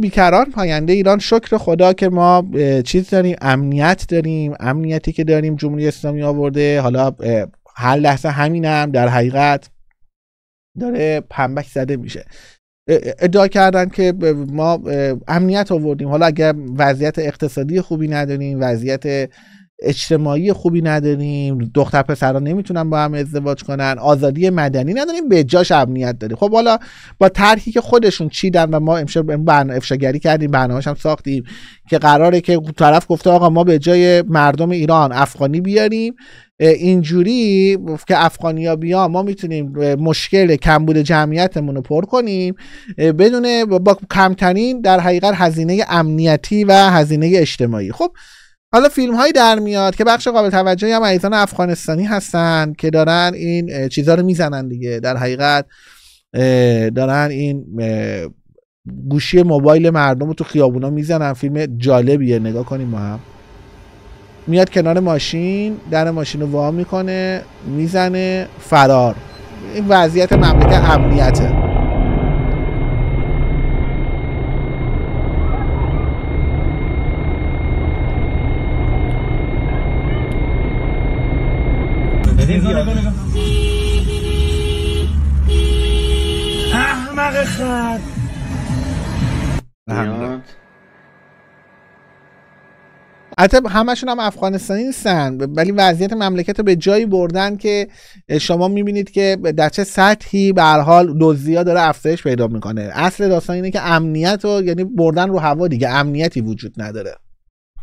بیکران پاینده ایران شکر خدا که ما چیز داریم امنیت داریم امنیتی که داریم جمهوری اسلامی آورده حالا هر لحظه همینم در حقیقت داره پنبک زده میشه ادعا کردن که ما امنیت آوردیم حالا اگر وضعیت اقتصادی خوبی نداریم وضعیت اجتماعی خوبی نداریم دختر پسران نمیتونن با هم ازدواج کنن آزادی مدنی نداریم به جاش امنیت داریم خب حالا با طرحی که خودشون چیدن و ما امشب برنامه افشاگری کردیم برنامه‌اش هم ساختیم که قراره که طرف گفته آقا ما به جای مردم ایران افغانی بیاریم اینجوری که افغانیا بیا ما میتونیم مشکل کمبود جمعیتمون رو پر کنیم بدون با کمترین در حقیقت هزینه امنیتی و هزینه اجتماعی خب حالا فیلم هایی در میاد که بخش قابل توجهی هم ایزان افغانستانی هستن که دارن این چیزها رو میزنن دیگه در حقیقت دارن این گوشی موبایل مردم رو تو خیابونا میزنن فیلم جالبیه نگاه کنیم ما هم میاد کنار ماشین در ماشین رو وا میکنه میزنه فرار این وضعیت مملکت امنیته احمق خر هم افغانستانی نیستن ولی وضعیت مملکت رو به جایی بردن که شما میبینید که در چه سطحی به هر ها داره افزایش پیدا میکنه اصل داستان اینه که امنیت رو یعنی بردن رو هوا دیگه امنیتی وجود نداره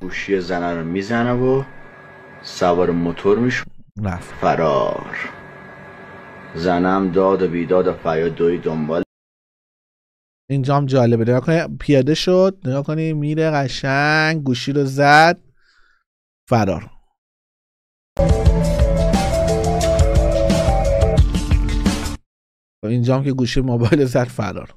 گوشی زنه رو میزنه و سوار موتور میشه فرار زنم داد و بیداد و فریاد دوی دنبال اینجا هم جالبه نگاه کنی پیاده شد نگاه کنی میره قشنگ گوشی رو زد فرار اینجا هم که گوشی موبایل زد فرار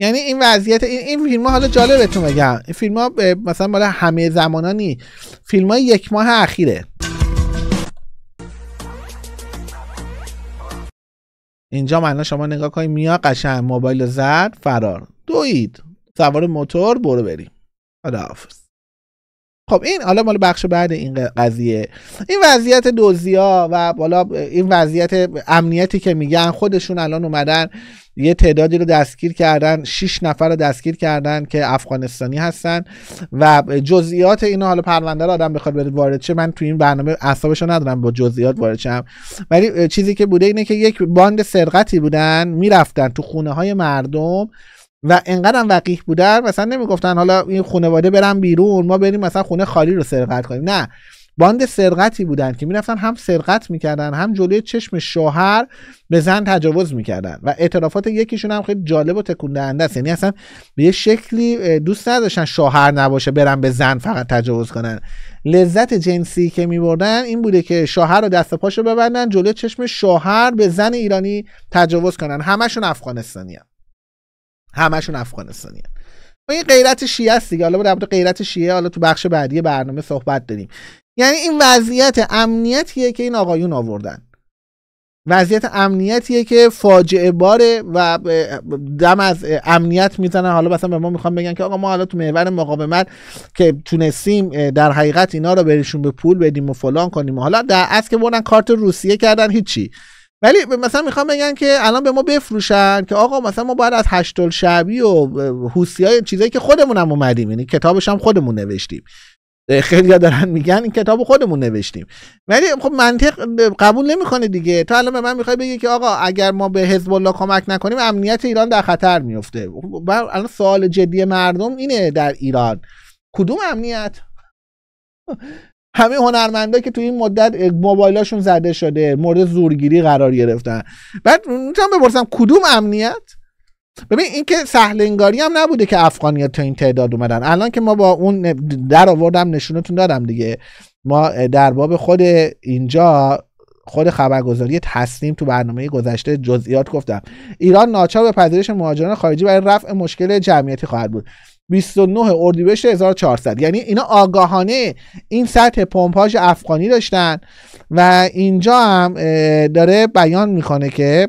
یعنی این وضعیت این, این فیلم ها حالا جالبتون مگم این فیلم ها مثلا برای همه زمانانی فیلم های یک ماه اخیره اینجا معنا شما نگاه کنید میا قشنگ موبایل زد فرار دوید سوار موتور برو بریم خداحافظ خب این حالا مال بخش بعد این قضیه این وضعیت دوزیا و بالا این وضعیت امنیتی که میگن خودشون الان اومدن یه تعدادی رو دستگیر کردن شش نفر رو دستگیر کردن که افغانستانی هستن و جزئیات اینا حالا پرونده رو آدم بخواد بره وارد چه من تو این برنامه اعصابشو ندارم با جزئیات وارد شم ولی چیزی که بوده اینه که یک باند سرقتی بودن میرفتن تو خونه های مردم و انقدرم هم وقیح بودن مثلا نمیگفتن حالا این خانواده برن بیرون ما بریم مثلا خونه خالی رو سرقت کنیم نه باند سرقتی بودن که میرفتن هم سرقت میکردن هم جلوی چشم شوهر به زن تجاوز میکردن و اعترافات یکیشون هم خیلی جالب و تکون دهنده است یعنی اصلا به یه شکلی دوست نداشتن شوهر نباشه برن به زن فقط تجاوز کنن لذت جنسی که میبردن این بوده که شوهر رو دست پاشو ببندن جلوی چشم شوهر به زن ایرانی تجاوز کنن همشون افغانستانی هم. همشون افغانستانی هن. و خب این غیرت شیعه است دیگه حالا در مورد غیرت شیعه حالا تو بخش بعدی برنامه صحبت داریم یعنی این وضعیت امنیتیه که این آقایون آوردن وضعیت امنیتیه که فاجعه باره و دم از امنیت میزنن حالا مثلا به ما میخوام بگن که آقا ما حالا تو محور مقاومت که تونستیم در حقیقت اینا رو برشون به پول بدیم و فلان کنیم حالا در از که بردن کارت روسیه کردن هیچی ولی مثلا میخوام بگن که الان به ما بفروشن که آقا مثلا ما باید از هشتل شبی و حوسی های چیزایی که خودمونم اومدیم یعنی کتابش هم خودمون نوشتیم خیلی دارن میگن این کتاب خودمون نوشتیم ولی خب منطق قبول نمیکنه دیگه تو الان به من میخوای بگی که آقا اگر ما به حزب الله کمک نکنیم امنیت ایران در خطر میفته الان سوال جدی مردم اینه در ایران کدوم امنیت همه هنرمندا که تو این مدت موبایلاشون زده شده مورد زورگیری قرار گرفتن بعد میتونم بپرسم کدوم امنیت ببین این که سهل انگاری هم نبوده که افغانیات تا این تعداد اومدن الان که ما با اون در آوردم نشونتون دادم دیگه ما در باب خود اینجا خود خبرگزاری تسلیم تو برنامه گذشته جزئیات گفتم ایران ناچار به پذیرش مهاجران خارجی برای رفع مشکل جمعیتی خواهد بود 29 اردیبهشت 1400 یعنی اینا آگاهانه این سطح پمپاژ افغانی داشتن و اینجا هم داره بیان میکنه که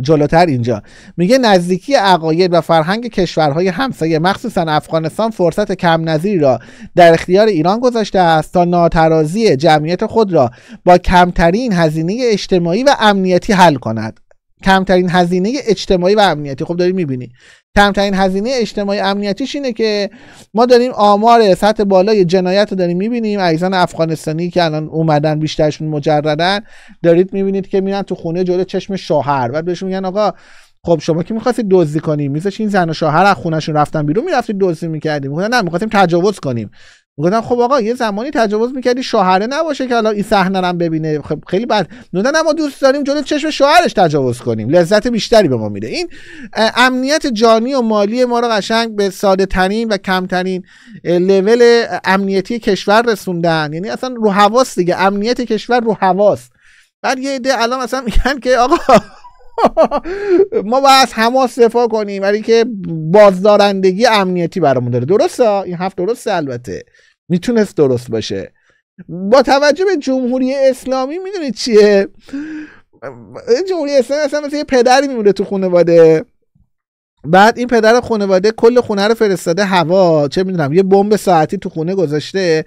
جلوتر اینجا میگه نزدیکی عقاید و فرهنگ کشورهای همسایه مخصوصا افغانستان فرصت کم نظیری را در اختیار ایران گذاشته است تا ناترازی جمعیت خود را با کمترین هزینه اجتماعی و امنیتی حل کند کمترین هزینه اجتماعی و امنیتی خب داری میبینی کمترین هزینه اجتماعی امنیتیش اینه که ما داریم آمار سطح بالای جنایت رو داریم میبینیم عزیزان افغانستانی که الان اومدن بیشترشون مجردن دارید میبینید که میرن تو خونه جلو چشم شوهر و بهشون میگن آقا خب شما که میخواستید دزدی کنیم میذاشین این زن و شوهر از خونشون رفتن بیرون میرفتید دزدی میکردیم میگفتن نه میخواستیم تجاوز کنیم میگفتن خب آقا یه زمانی تجاوز میکردی شوهره نباشه که حالا این صحنه رو ببینه خب خیلی بد نه ما دوست داریم جلو چشم شوهرش تجاوز کنیم لذت بیشتری به ما میده این امنیت جانی و مالی ما رو قشنگ به ساده ترین و کمترین لول امنیتی کشور رسوندن یعنی اصلا رو حواس دیگه امنیت کشور رو حواس بعد یه ایده الان اصلا میگن که آقا ما باید حماس کنیم ولی که بازدارندگی امنیتی برامون داره درسته این هفت درسته البته میتونست درست باشه با توجه به جمهوری اسلامی میدونی چیه جمهوری اسلامی اصلا مثل یه پدری میمونه تو خانواده بعد این پدر خانواده کل خونه رو فرستاده هوا چه میدونم یه بمب ساعتی تو خونه گذاشته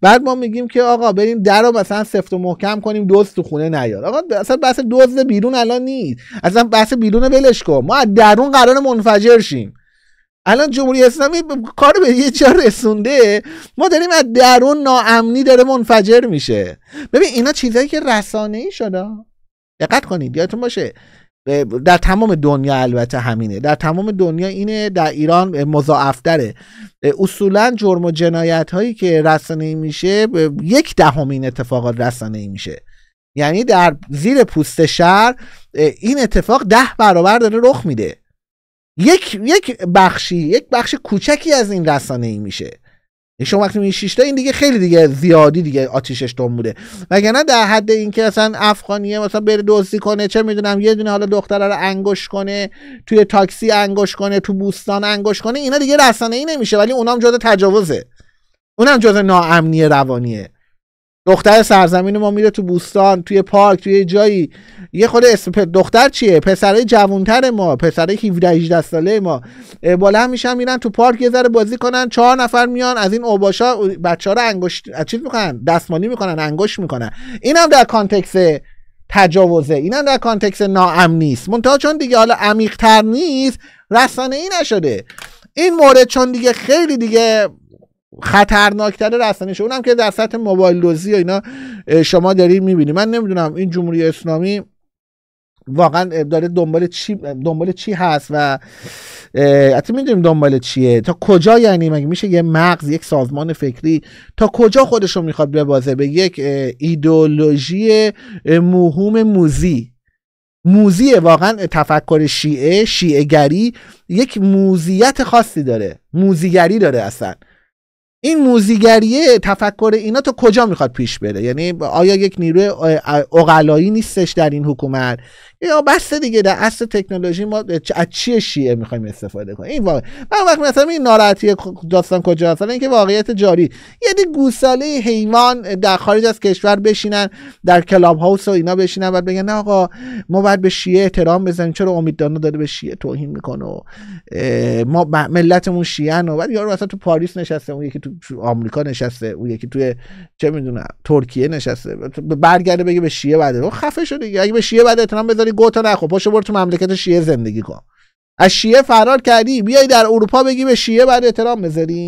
بعد ما میگیم که آقا بریم در رو مثلا سفت و محکم کنیم دوز تو خونه نیاد آقا اصلا بحث دزد بیرون الان نیست اصلا بحث بیرون ولش کن ما درون قرار منفجر شیم الان جمهوری اسلامی کار به یه جا رسونده ما داریم از درون ناامنی داره منفجر میشه ببین اینا چیزایی که رسانه ای شده دقت کنید یادتون باشه در تمام دنیا البته همینه در تمام دنیا اینه در ایران مضاعفتره اصولا جرم و جنایت هایی که رسانه ای میشه یک دهم این اتفاقات رسانه ای میشه یعنی در زیر پوست شهر این اتفاق ده برابر داره رخ میده یک یک بخشی یک بخش کوچکی از این رسانه ای میشه یعنی شما وقتی می شیشتا این دیگه خیلی دیگه زیادی دیگه آتیشش تون بوده وگرنه در حد اینکه مثلا افغانیه مثلا بره دزدی کنه چه میدونم یه دونه حالا دختره رو انگوش کنه توی تاکسی انگوش کنه تو بوستان انگوش کنه اینا دیگه رسانه ای نمیشه ولی اونام جزء تجاوزه اونم جزء ناامنی روانیه دختر سرزمین ما میره تو بوستان توی پارک توی جایی یه خود اسم دختر چیه پسره جوونتر ما پسره 17 18 ساله ما بالا میشن میرن تو پارک یه ذره بازی کنن چهار نفر میان از این اوباشا بچه‌ها رو انگشت چی میکنن دستمالی میکنن انگشت میکنن اینم در کانتکس تجاوزه اینم در کانتکس ناامن نیست منتها چون دیگه حالا تر نیست رسانه ای نشده این مورد چون دیگه خیلی دیگه خطرناکتر رسانه اونم که در سطح موبایل دوزی و اینا شما داری میبینی من نمیدونم این جمهوری اسلامی واقعا داره دنبال چی دنبال چی هست و حتی میدونیم دنبال چیه تا کجا یعنی مگه میشه یه مغز یک سازمان فکری تا کجا خودش رو میخواد ببازه به یک ایدولوژی موهوم موزی موزی واقعا تفکر شیعه شیعه گری یک موزیت خاصی داره موزیگری داره اصلا این موزیگریه تفکر اینا تو کجا میخواد پیش بره یعنی آیا یک نیروی اقلایی نیستش در این حکومت یا بس دیگه در اصل تکنولوژی ما از چیه شیعه میخوایم استفاده کنیم این واقع من وقت مثلا این ناراحتی داستان کجا هست اینکه واقعیت جاری یعنی گوساله حیوان در خارج از کشور بشینن در کلاب هاوس و اینا بشینن بعد بگن نه آقا ما باید به شیعه احترام بزنیم چرا دانا داره به شیعه توهین میکنه ما ملتمون شیعه و بعد یارو مثلا تو پاریس نشسته اون یکی تو آمریکا نشسته او یکی توی چه میدونم ترکیه نشسته برگرده بگه به شیعه بده خب خفه شده اگه به شیعه بده احترام بذاری گوتا نخور پاشو برو تو مملکت شیعه زندگی کن از شیعه فرار کردی بیای در اروپا بگی به شیعه بعد احترام بذاری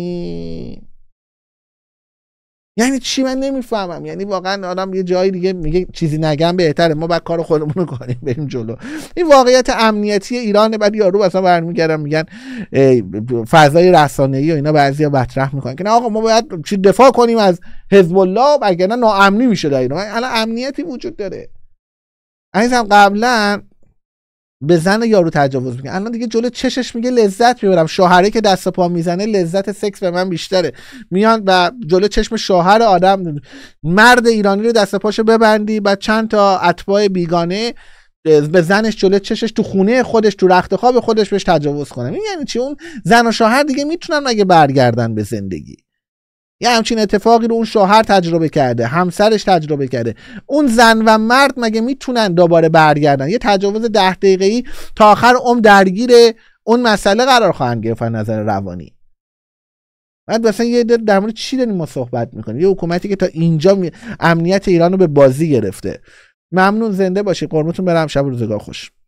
یعنی چی من نمیفهمم یعنی واقعا آدم یه جایی دیگه میگه چیزی نگم بهتره ما بعد کار خودمون رو کنیم بریم جلو این واقعیت امنیتی ایران بعد یارو مثلا برمیگردن میگن فضای ای و اینا بعضیا مطرح میکنن که نه آقا ما باید چی دفاع کنیم از حزب الله نه ناامنی میشه در الان امنیتی وجود داره عزیزم قبلا به زن یارو تجاوز میکنه الان دیگه جلو چشش میگه لذت میبرم شوهره که دست پا میزنه لذت سکس به من بیشتره میان و جلو چشم شوهر آدم مرد ایرانی رو دست پاشو ببندی و چند تا اتباع بیگانه به زنش جلو چشش تو خونه خودش تو رخت خواب خودش بهش تجاوز کنه یعنی چی اون زن و شوهر دیگه میتونن مگه برگردن به زندگی یه همچین اتفاقی رو اون شوهر تجربه کرده همسرش تجربه کرده اون زن و مرد مگه میتونن دوباره برگردن یه تجاوز ده دقیقه ای تا آخر عمر درگیر اون مسئله قرار خواهند گرفت نظر روانی بعد مثلا یه در مورد چی داریم ما صحبت میکنیم یه حکومتی که تا اینجا امنیت ایران رو به بازی گرفته ممنون زنده باشید قرمتون برم شب روزگار خوش